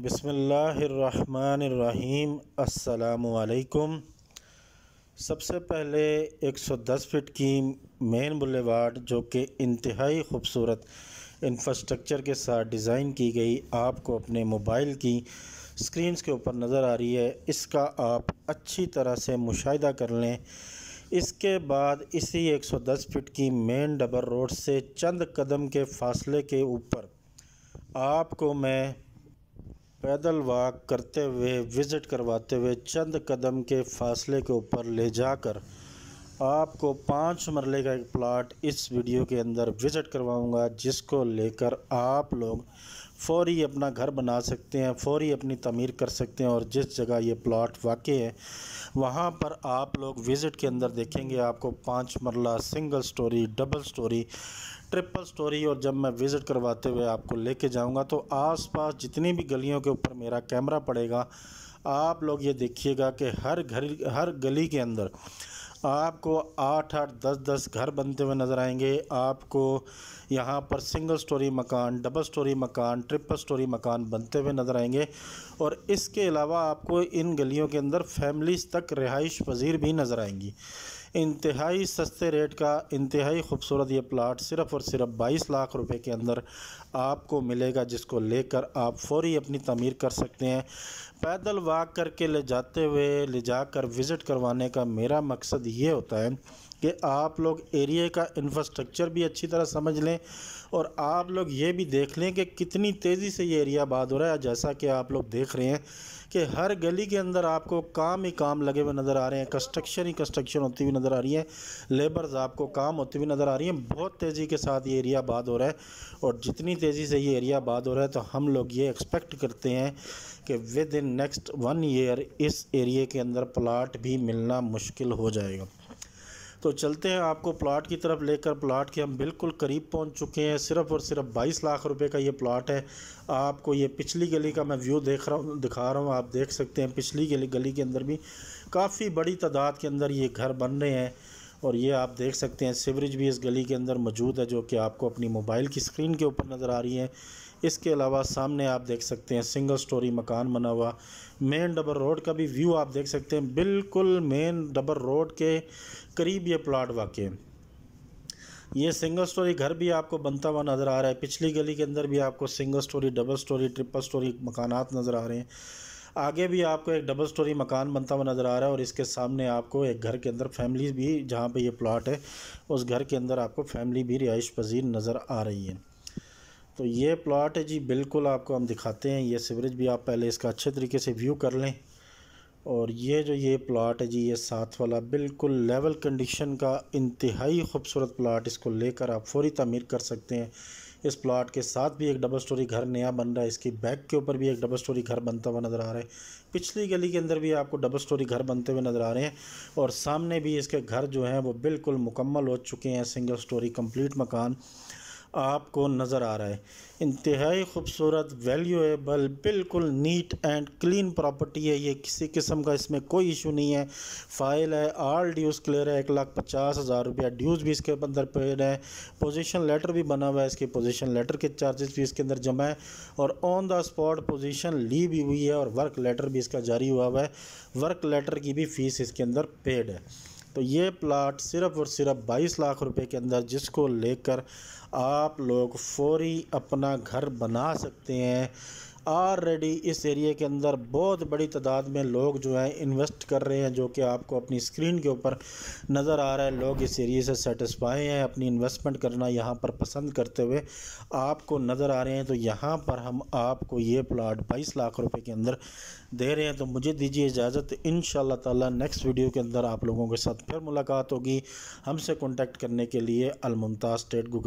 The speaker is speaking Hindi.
बसमीम अल्लाम सबसे पहले 110 फीट की मेन बुलेवार्ड जो कि इंतहाई खूबसूरत इंफ्रास्ट्रक्चर के साथ डिज़ाइन की गई आपको अपने मोबाइल की स्क्रीनस के ऊपर नज़र आ रही है इसका आप अच्छी तरह से मुशाह कर लें इसके बाद इसी 110 फीट की मेन डबल रोड से चंद कदम के फासले के ऊपर आपको मैं पैदल वॉक करते हुए विज़िट करवाते हुए चंद कदम के फासले के ऊपर ले जाकर आपको पाँच मरले का एक प्लाट इस वीडियो के अंदर विज़िट करवाऊंगा जिसको लेकर आप लोग फौरी अपना घर बना सकते हैं फौरी अपनी तमीर कर सकते हैं और जिस जगह ये प्लाट वाक़ है वहाँ पर आप लोग विज़िट के अंदर देखेंगे आपको पाँच मरला single storey double storey triple storey और जब मैं विज़िट करवाते हुए आपको लेके जाऊंगा तो आसपास जितनी भी गलियों के ऊपर मेरा कैमरा पड़ेगा आप लोग ये देखिएगा कि हर घर हर गली के अंदर आपको आठ आठ दस दस घर बनते हुए नज़र आएंगे आपको यहाँ पर सिंगल स्टोरी मकान डबल स्टोरी मकान ट्रिपल स्टोरी मकान बनते हुए नज़र आएंगे और इसके अलावा आपको इन गलियों के अंदर फैमिलीज़ तक रिहाइश पजीर भी नज़र आएंगी इंतहाई सस्ते रेट का इंतहाई खूबसूरत ये प्लाट सिर्फ़ और सिर्फ बाईस लाख रुपए के अंदर आपको मिलेगा जिसको लेकर आप फौरी अपनी तमीर कर सकते हैं पैदल वाक करके ले जाते हुए ले जाकर विज़िट करवाने का मेरा मकसद ये होता है कि आप लोग एरिए का इंफ्रास्ट्रक्चर भी अच्छी तरह समझ लें और आप लोग ये भी देख लें कि कितनी तेज़ी से ये एरिया आबाद हो रहा है जैसा कि आप लोग देख रहे हैं कि हर गली के अंदर आपको काम ही काम लगे हुए नज़र आ रहे हैं कंस्ट्रक्शन ही कंस्ट्रक्शन होती हुई नज़र आ रही है लेबर्स आपको काम होती हुई नज़र आ रही हैं बहुत तेज़ी के साथ ये एरिया आबाद हो रहा है और जितनी तेज़ी से ये एरिया आबाद हो रहा है तो हम लोग ये एक्सपेक्ट करते हैं कि within next one year इस एरिए के अंदर प्लाट भी मिलना मुश्किल हो जाएगा तो चलते हैं आपको प्लाट की तरफ लेकर प्लाट के हम बिल्कुल करीब पहुंच चुके हैं सिर्फ और सिर्फ 22 लाख रुपए का ये प्लाट है आपको ये पिछली गली का मैं व्यू देख रहा हूँ दिखा रहा हूँ आप देख सकते हैं पिछली गली गली के अंदर भी काफ़ी बड़ी तादाद के अंदर ये घर बन रहे हैं और ये आप देख सकते हैं सीवरेज भी इस गली के अंदर मौजूद है जो कि आपको अपनी मोबाइल की स्क्रीन के ऊपर नज़र आ रही है इसके अलावा सामने आप देख सकते हैं सिंगल स्टोरी मकान बना हुआ मेन डबल रोड का भी व्यू आप देख सकते हैं बिल्कुल मेन डबल रोड के करीब ये प्लाट वाक़ है ये सिंगल स्टोरी घर भी आपको बनता हुआ नज़र आ रहा है पिछली गली के अंदर भी आपको single storey double storey triple storey मकान नज़र आ रहे हैं आगे भी आपको एक डबल स्टोरी मकान बनता हुआ नज़र आ रहा है और इसके सामने आपको एक घर के अंदर फैमिली भी जहाँ पे ये प्लाट है उस घर के अंदर आपको फैमिली भी रिहाइश पजीर नज़र आ रही है तो ये प्लाट है जी बिल्कुल आपको हम दिखाते हैं ये सिवरेज भी आप पहले इसका अच्छे तरीके से व्यू कर लें और ये जो ये प्लाट है जी ये साथ वाला बिल्कुल लेवल कंडीशन का इंतहाई खूबसूरत प्लाट इसको लेकर आप फौरी तमीर कर सकते हैं इस प्लाट के साथ भी एक डबल स्टोरी घर नया बन रहा है इसकी बैक के ऊपर भी एक डबल स्टोरी घर बनता हुआ नज़र आ रहा है पिछली गली के अंदर भी आपको डबल स्टोरी घर बनते हुए नज़र आ रहे हैं और सामने भी इसके घर जो हैं वो बिल्कुल मुकम्मल हो चुके हैं सिंगल स्टोरी कम्प्लीट मकान आपको नज़र आ रहा है इंतहाई खूबसूरत वैल्यूएबल बिल्कुल नीट एंड क्लीन प्रॉपर्टी है ये किसी किस्म का इसमें कोई इशू नहीं है फाइल है आल ड्यूज़ क्लियर है एक लाख पचास हज़ार रुपया ड्यूज़ भी इसके अंदर पेड है पोजीशन लेटर भी बना हुआ है इसके पोजीशन लेटर के चार्जेस भी इसके अंदर जमा है और ऑन द स्पॉट पोजिशन ली भी हुई है और वर्क लेटर भी इसका जारी हुआ हुआ है वर्क लेटर की भी फ़ीस इसके अंदर पेड है तो ये प्लाट सिर्फ और सिर्फ 22 लाख रुपए के अंदर जिसको लेकर आप लोग फौरी अपना घर बना सकते हैं ऑलरेडी इस एरिए के अंदर बहुत बड़ी तादाद में लोग जो हैं इन्वेस्ट कर रहे हैं जो कि आपको अपनी स्क्रीन के ऊपर नज़र आ रहा है लोग इस एरिए से सेटिस्फाई हैं अपनी इन्वेस्टमेंट करना यहाँ पर पसंद करते हुए आपको नज़र आ रहे हैं तो यहाँ पर हम आपको ये प्लाट बाईस लाख रुपये के अंदर दे रहे हैं तो मुझे दीजिए इजाज़त इन ताला नेक्स्ट वीडियो के अंदर आप लोगों के साथ फिर मुलाकात होगी हमसे कॉन्टैक्ट करने के लिए अलमुमताज़ स्टेट गूगल